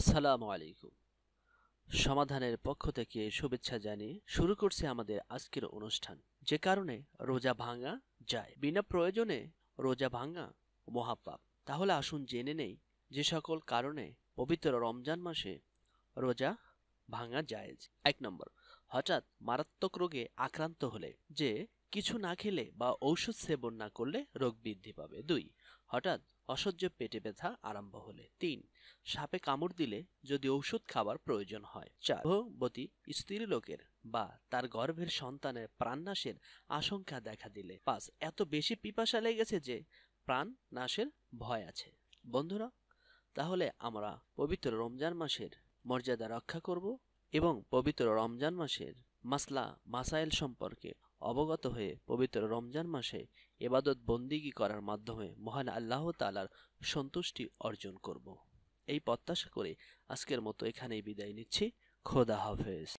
আসসালামু আলাইকুম সমাধানের পক্ষ থেকে শুভেচ্ছা জানিয়ে শুরু করছে আমাদের আজকের অনুষ্ঠান যে কারণে রোজা ভাঙা যায় বিনা প্রয়োজনে রোজা ভাঙা মহাপাপ তাহলে আসুন জেনে নেই যে সকল কারণে পবিত্র রমজান মাসে রোজা ভাঙা যায় এক নম্বর হঠাৎ মারাত্মক রোগে আক্রান্ত হলে যে কিছু না খেলে বা ঔষধ সেবন না করলে রোগ বৃদ্ধি পাবে দুই হঠাৎ অসহ্য পেটে ব্যথা আরম্ভ হলে তিন সাপে কামড় দিলে যদি ঔষধ খাবার প্রয়োজন হয় চার গর্ভবতী স্ত্রী লোকের বা তার গর্ভের সন্তানের প্রাণনাশের আশঙ্কা দেখা দিলে পাঁচ এত বেশি পিপাসা লেগেছে যে প্রাণ নাশের ভয় আছে বন্ধুরা তাহলে আমরা পবিত্র রমজান মাসের মর্যাদা রক্ষা করব এবং পবিত্র রমজান মাসের মাসলা মাসাইল সম্পর্কে অবগত হয়ে পবিত্র রমজান মাসে এবাদত বন্দিগি করার মাধ্যমে মহান আল্লাহ তালার সন্তুষ্টি অর্জন করব এই প্রত্যাশা করে আজকের মতো এখানেই বিদায় নিচ্ছি খোদা হাফেজ